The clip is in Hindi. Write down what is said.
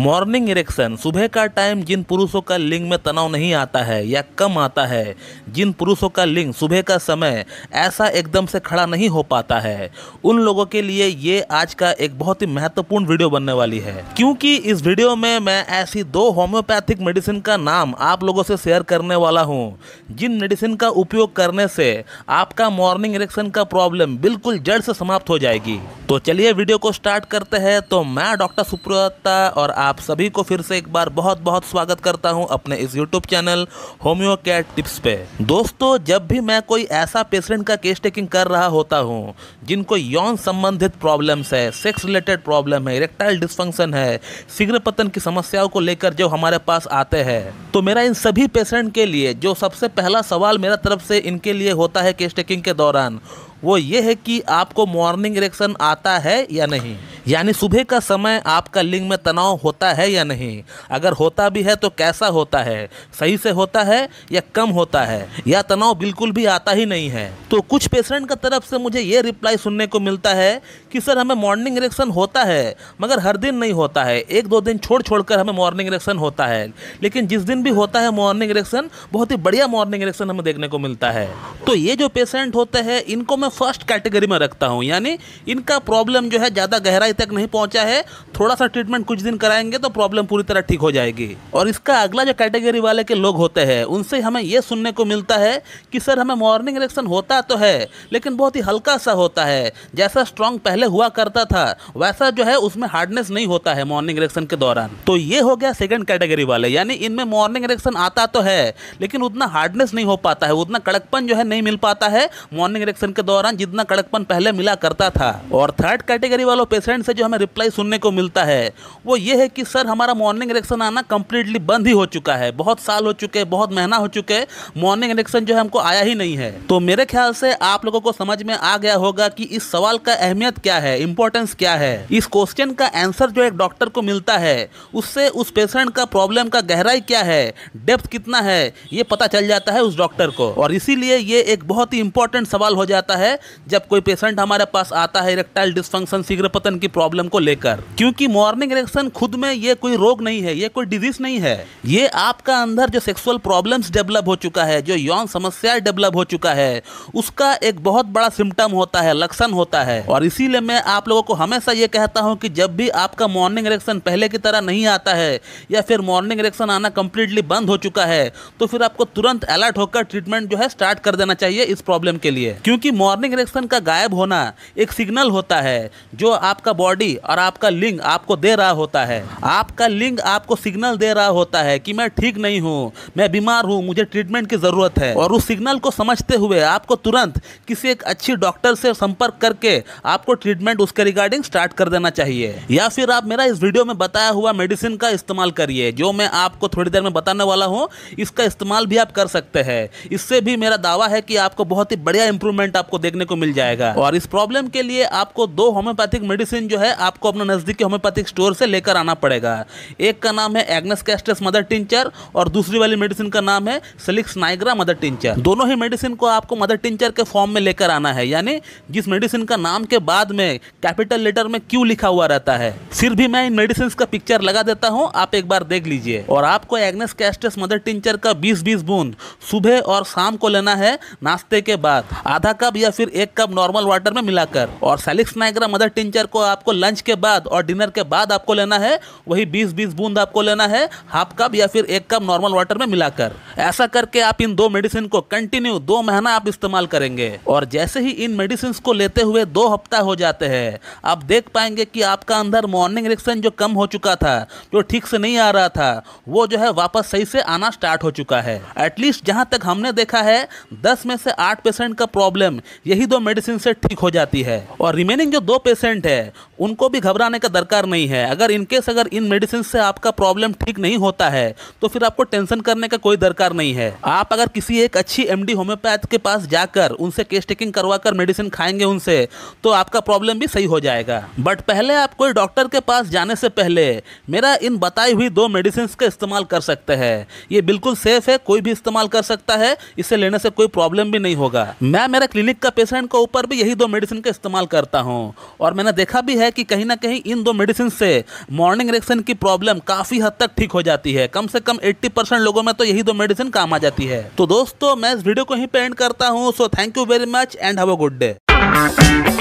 मॉर्निंग इरेक्शन सुबह का टाइम जिन पुरुषों का लिंग में तनाव नहीं आता है या कम आता है जिन पुरुषों का लिंग सुबह का समय ऐसा एकदम से खड़ा नहीं हो पाता है उन लोगों के लिए ये आज का एक बहुत ही महत्वपूर्ण वीडियो बनने वाली है क्योंकि इस वीडियो में मैं ऐसी दो होम्योपैथिक मेडिसिन का नाम आप लोगों से शेयर करने वाला हूँ जिन मेडिसिन का उपयोग करने से आपका मॉर्निंग इरेक्शन का प्रॉब्लम बिल्कुल जड़ से समाप्त हो जाएगी तो चलिए वीडियो को स्टार्ट करते हैं तो मैं डॉक्टर सुप्रियता और आप आप सभी को फिर से एक बार बहुत बहुत स्वागत करता हूं अपने इस YouTube channel homeo cat tips पे दोस्तों जब भी मैं कोई ऐसा पेशेंट का केस टेकिंग कर रहा होता हूं जिनको यौन संबंधित प्रॉब्लम्स है सेक्स रिलेटेड प्रॉब्लम है इरेक्टाइल डिस्फंक्शन है शीघ्रपतन की समस्याओं को लेकर जो हमारे पास आते हैं तो मेरा इन सभी पेशेंट के लिए जो सबसे पहला सवाल मेरा तरफ से इनके लिए होता है केस टेकिंग के दौरान वो ये है कि आपको मॉर्निंग इरेक्शन आता है या नहीं यानी सुबह का समय आपका लिंग में तनाव होता है या नहीं अगर होता भी है तो कैसा होता है सही से होता है या कम होता है या तनाव बिल्कुल भी आता ही नहीं है तो कुछ पेशेंट का तरफ से मुझे ये रिप्लाई सुनने को मिलता है कि सर हमें मॉर्निंग इरेक्शन होता है मगर हर दिन नहीं होता है एक दो दिन छोड़ छोड़ कर हमें मॉर्निंग इरेक्शन होता है लेकिन जिस दिन भी होता है मॉर्निंग इरेक्शन बहुत ही बढ़िया मॉर्निंग इरेक्शन हमें देखने को मिलता है तो ये जो पेशेंट होते हैं इनको मैं फर्स्ट कैटेगरी में रखता हूँ यानी इनका प्रॉब्लम जो है ज़्यादा गहराई तक नहीं पहुंचा है थोड़ा सा ट्रीटमेंट कुछ दिन कराएंगे तो प्रॉब्लम पूरी तरह ठीक हो जाएगी और इसका अगला जो कैटेगरी वाले के लोग होते हैं उनसे हमें यह सुनने को मिलता है कि सर हमें मॉर्निंग इलेक्शन होता तो है लेकिन बहुत ही हल्का सा होता है जैसा स्ट्रांग पहले हुआ करता था वैसा जो है उसमें हार्डनेस नहीं होता है मॉर्निंग इलेक्शन के दौरान तो ये हो गया सेकेंड कैटेगरी वाले यानी इनमें मॉर्निंग इलेक्शन आता तो है लेकिन उतना हार्डनेस नहीं हो पाता है उतना कड़कपन जो है नहीं मिल पाता है मॉर्निंग इलेक्शन के दौरान जितना कड़कपन पहले मिला करता था और थर्ड कैटेगरी वालों पेशेंट कमेंट से जो हमें रिप्लाई सुनने को मिलता है वो ये है कि सर हमारा मॉर्निंग इलेक्शन आना कम्प्लीटली बंद ही हो चुका है बहुत साल हो चुके हैं बहुत महीना हो चुके हैं मॉर्निंग इलेक्शन जो है हमको आया ही नहीं है तो मेरे ख्याल से आप लोगों को समझ में आ गया होगा कि इस सवाल का अहमियत क्या है इंपॉर्टेंस क्या है इस क्वेश्चन का आंसर जो एक डॉक्टर को मिलता है उससे उस पेशेंट का प्रॉब्लम का गहराई क्या है डेप्थ कितना है ये पता चल जाता है उस डॉक्टर को और इसीलिए ये एक बहुत ही इंपॉर्टेंट सवाल हो जाता है जब कोई पेशेंट हमारे पास आता है इरेक्टाइल डिस्फंक्शन शीघ्रपतन की की प्रॉब्लम को लेकर क्योंकि मॉर्निंग इरेक्शन खुद में ये कोई रोग नहीं है ये कोई डिजीज नहीं है ये आपका अंदर जो सेक्सुअल प्रॉब्लम्स डेवलप हो चुका है जो यौन समस्या डेवलप हो चुका है उसका एक बहुत बड़ा सिम्टम होता है लक्षण होता है और इसीलिए मैं आप लोगों को हमेशा ये कहता हूँ कि जब भी आपका मॉर्निंग इरेक्शन पहले की तरह नहीं आता है या फिर मॉर्निंग इरेक्शन आना कम्प्लीटली बंद हो चुका है तो फिर आपको तुरंत अलर्ट होकर ट्रीटमेंट जो है स्टार्ट कर देना चाहिए इस प्रॉब्लम के लिए क्योंकि मॉर्निंग इरेक्शन का गायब होना एक सिग्नल होता है जो आपका बॉडी और आपका लिंग आपको दे रहा होता है आपका लिंग आपको सिग्नल दे रहा होता है कि मैं ठीक नहीं हूँ मैं बीमार हूँ मुझे ट्रीटमेंट की ज़रूरत है और उस सिग्नल को समझते हुए आपको तुरंत किसी एक अच्छी डॉक्टर से संपर्क करके आपको ट्रीटमेंट उसके रिगार्डिंग स्टार्ट कर देना चाहिए या फिर आप मेरा इस वीडियो में बताया हुआ मेडिसिन का इस्तेमाल करिए जो मैं आपको थोड़ी देर में बताने वाला हूँ इसका इस्तेमाल भी आप कर सकते हैं इससे भी मेरा दावा है कि आपको बहुत ही बढ़िया इंप्रूवमेंट आपको देखने को मिल जाएगा और इस प्रॉब्लम के लिए आपको दो होम्योपैथिक मेडिसिन जो है आपको अपना नज़दीकी होम्योपैथिक स्टोर से लेकर आना पड़ेगा एक का नाम है एग्नेस कैस्टेस मदर टिंचर और दूसरी वाली मेडिसिन का नाम है सिलिक्स नाइग्रा मदर टिंचर दोनों ही मेडिसिन को आपको मदर टिंचर के फॉर्म में लेकर आना है यानी जिस मेडिसिन का नाम के बाद में कैपिटल लेटर में क्यू लिखा हुआ रहता है फिर भी मैं इन मेडिसिन का पिक्चर लगा देता हूँ आप एक बार देख लीजिए और आपको एग्नेस कैस्टेस मदर टिंचर का बीस बीस बूंद सुबह और शाम को लेना है नाश्ते के बाद आधा कप या फिर एक कप नॉर्मल वाटर में मिलाकर और सेलिक्स नाइग्रा मदर टिंचर को आप आपको लंच के बाद और डिनर के बाद आपको लेना है वही बीस बीस बूंद आपको लेना है हाफ कप या फिर एक कप नॉर्मल वाटर में मिलाकर ऐसा करके आप इन दो मेडिसिन को कंटिन्यू दो महीना आप इस्तेमाल करेंगे और जैसे ही इन मेडिसिन को लेते हुए दो हफ्ता हो जाते हैं आप देख पाएंगे कि आपका अंदर मॉर्निंग रिएक्शन जो कम हो चुका था जो ठीक से नहीं आ रहा था वो जो है वापस सही से आना स्टार्ट हो चुका है एटलीस्ट जहां तक हमने देखा है दस में से आठ पेशेंट का प्रॉब्लम यही दो मेडिसिन से ठीक हो जाती है और रिमेनिंग जो दो पेशेंट है उनको भी घबराने का दरकार नहीं है अगर इनकेस अगर इन मेडिसिन से आपका प्रॉब्लम ठीक नहीं होता है तो फिर आपको टेंशन करने का कोई दरकार नहीं है आप अगर किसी एक अच्छी एमडी होम्योपैथ के पास जाकर उनसे केस टेकिंग करवा कर मेडिसिन खाएंगे उनसे तो आपका प्रॉब्लम भी सही हो जाएगा बट पहले आप कोई डॉक्टर के पास जाने से पहले मेरा इन बताई हुई दो मेडिसिन का इस्तेमाल कर सकते हैं ये बिल्कुल सेफ है कोई भी इस्तेमाल कर सकता है इसे लेने से कोई प्रॉब्लम भी नहीं होगा मैं मेरा क्लिनिक का पेशेंट के ऊपर भी यही दो मेडिसिन का इस्तेमाल करता हूँ और मैंने देखा भी है है कि कहीं ना कहीं इन दो मेडिसिन से मॉर्निंग इरेक्शन की प्रॉब्लम काफ़ी हद तक ठीक हो जाती है कम से कम 80 परसेंट लोगों में तो यही दो मेडिसिन काम आ जाती है तो दोस्तों मैं इस वीडियो को ही पेंट करता हूँ so thank you very much and have a good day